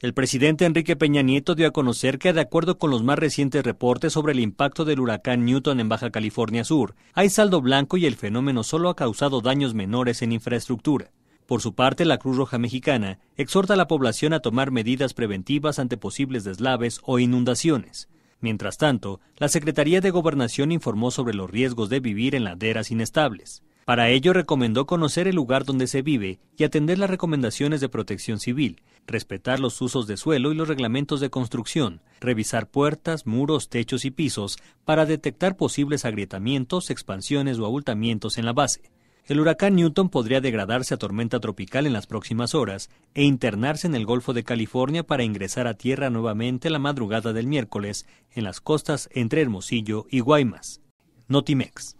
El presidente Enrique Peña Nieto dio a conocer que, de acuerdo con los más recientes reportes sobre el impacto del huracán Newton en Baja California Sur, hay saldo blanco y el fenómeno solo ha causado daños menores en infraestructura. Por su parte, la Cruz Roja Mexicana exhorta a la población a tomar medidas preventivas ante posibles deslaves o inundaciones. Mientras tanto, la Secretaría de Gobernación informó sobre los riesgos de vivir en laderas inestables. Para ello recomendó conocer el lugar donde se vive y atender las recomendaciones de protección civil, respetar los usos de suelo y los reglamentos de construcción, revisar puertas, muros, techos y pisos para detectar posibles agrietamientos, expansiones o abultamientos en la base. El huracán Newton podría degradarse a tormenta tropical en las próximas horas e internarse en el Golfo de California para ingresar a tierra nuevamente la madrugada del miércoles en las costas entre Hermosillo y Guaymas. Notimex.